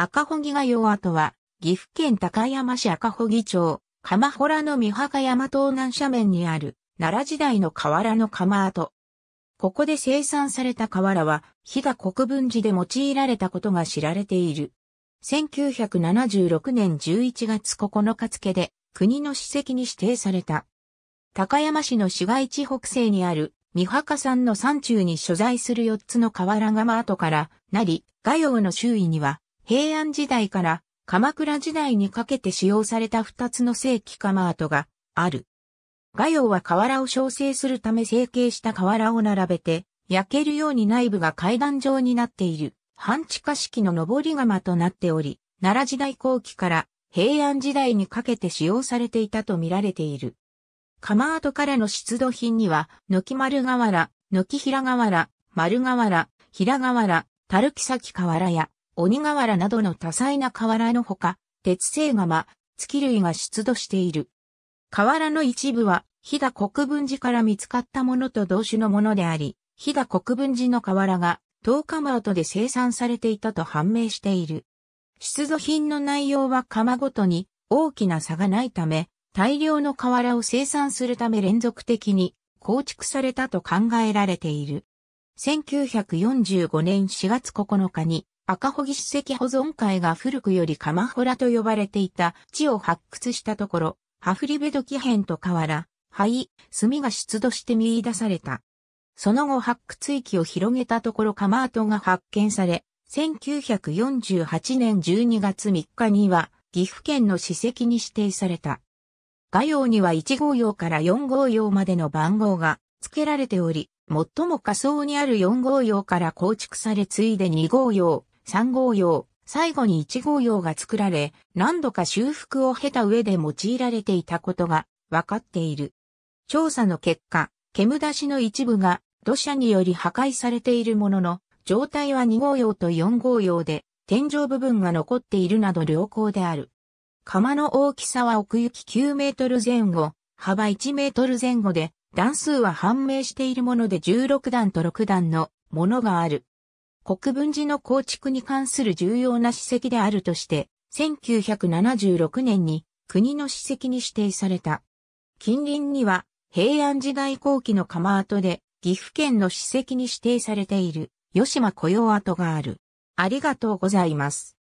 赤穂木が用跡は、岐阜県高山市赤穂木町、鎌洞の三墓山東南斜面にある、奈良時代の河原の鎌跡。ここで生産された河原は、日が国分寺で用いられたことが知られている。1976年11月9日付で、国の史跡に指定された。高山市の市街地北西にある、三墓山の山中に所在する4つの河原鎌跡からなり、画用の周囲には、平安時代から鎌倉時代にかけて使用された二つの正規釜跡がある。画用は瓦を焼成するため成形した瓦を並べて、焼けるように内部が階段状になっている半地下式の上り窯となっており、奈良時代後期から平安時代にかけて使用されていたと見られている。釜跡からの出土品には、軒丸瓦、軒平瓦、丸瓦、平瓦、樽木崎瓦や、鬼瓦などの多彩な瓦のほか、鉄製釜、月類が出土している。瓦の一部は、飛騨国分寺から見つかったものと同種のものであり、飛騨国分寺の瓦が、東釜後で生産されていたと判明している。出土品の内容は釜ごとに大きな差がないため、大量の瓦を生産するため連続的に構築されたと考えられている。1945年4月9日に赤穂史石保存会が古くより鎌ラと呼ばれていた地を発掘したところ、ハフリベド紀辺と河原、灰、炭が出土して見出された。その後発掘域を広げたところ鎌跡が発見され、1948年12月3日には岐阜県の史跡に指定された。画用には1号用から4号用までの番号が付けられており、最も下層にある4号用から構築されついで2号用、3号用、最後に1号用が作られ、何度か修復を経た上で用いられていたことが分かっている。調査の結果、煙出しの一部が土砂により破壊されているものの、状態は2号用と4号用で、天井部分が残っているなど良好である。釜の大きさは奥行き9メートル前後、幅1メートル前後で、段数は判明しているもので16段と6段のものがある。国分寺の構築に関する重要な史跡であるとして、1976年に国の史跡に指定された。近隣には平安時代後期の窯跡で岐阜県の史跡に指定されている吉間雇用跡がある。ありがとうございます。